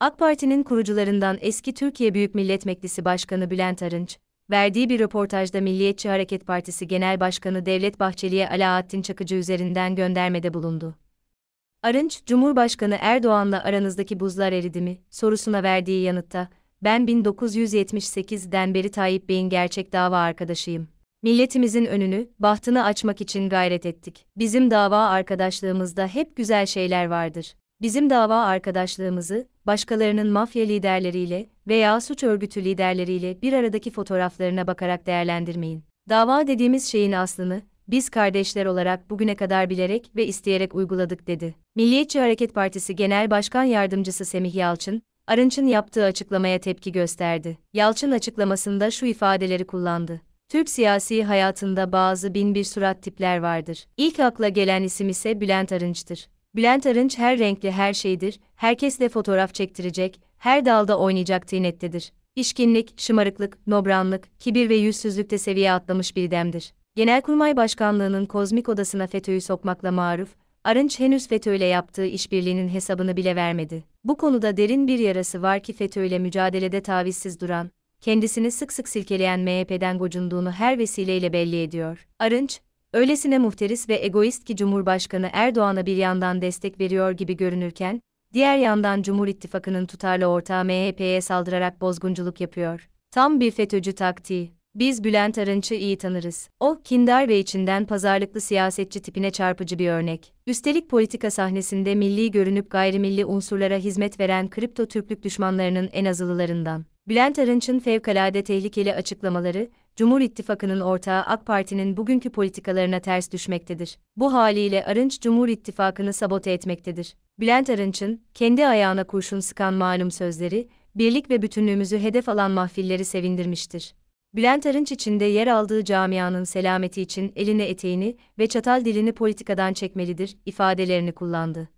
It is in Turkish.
AK Parti'nin kurucularından eski Türkiye Büyük Millet Meclisi Başkanı Bülent Arınç, verdiği bir röportajda Milliyetçi Hareket Partisi Genel Başkanı Devlet Bahçeli'ye Alaaddin Çakıcı üzerinden göndermede bulundu. Arınç, Cumhurbaşkanı Erdoğan'la aranızdaki buzlar eridi mi sorusuna verdiği yanıtta, ben 1978'den beri Tayyip Bey'in gerçek dava arkadaşıyım. Milletimizin önünü, bahtını açmak için gayret ettik. Bizim dava arkadaşlığımızda hep güzel şeyler vardır. Bizim dava arkadaşlığımızı, başkalarının mafya liderleriyle veya suç örgütü liderleriyle bir aradaki fotoğraflarına bakarak değerlendirmeyin. Dava dediğimiz şeyin aslını, biz kardeşler olarak bugüne kadar bilerek ve isteyerek uyguladık dedi. Milliyetçi Hareket Partisi Genel Başkan Yardımcısı Semih Yalçın, Arınç'ın yaptığı açıklamaya tepki gösterdi. Yalçın açıklamasında şu ifadeleri kullandı. Türk siyasi hayatında bazı bin bir surat tipler vardır. İlk akla gelen isim ise Bülent Arınç'tır. Bülent Arınç her renkli her şeydir, herkesle fotoğraf çektirecek, her dalda oynayacak tinettedir. İşkinlik, şımarıklık, nobranlık, kibir ve yüzsüzlükte seviye atlamış bir demdir. Genelkurmay Başkanlığı'nın kozmik odasına FETÖ'yü sokmakla maruf, Arınç henüz FETÖ ile yaptığı işbirliğinin hesabını bile vermedi. Bu konuda derin bir yarası var ki FETÖ ile mücadelede tavizsiz duran, kendisini sık sık silkeleyen MHP'den gocunduğunu her vesileyle belli ediyor. Arınç, Öylesine muhteris ve egoist ki Cumhurbaşkanı Erdoğan'a bir yandan destek veriyor gibi görünürken, diğer yandan Cumhur İttifakı'nın tutarlı ortağı MHP'ye saldırarak bozgunculuk yapıyor. Tam bir FETÖ'cü taktiği. Biz Bülent Arınç'ı iyi tanırız. O, kindar ve içinden pazarlıklı siyasetçi tipine çarpıcı bir örnek. Üstelik politika sahnesinde milli görünüp gayrimilli unsurlara hizmet veren kripto Türklük düşmanlarının en azılılarından. Bülent Arınç'ın fevkalade tehlikeli açıklamaları, Cumhur İttifakı'nın ortağı AK Parti'nin bugünkü politikalarına ters düşmektedir. Bu haliyle Arınç Cumhur İttifakı'nı sabote etmektedir. Bülent Arınç'ın kendi ayağına kurşun sıkan malum sözleri, birlik ve bütünlüğümüzü hedef alan mahfilleri sevindirmiştir. Bülent Arınç içinde yer aldığı camianın selameti için eline eteğini ve çatal dilini politikadan çekmelidir ifadelerini kullandı.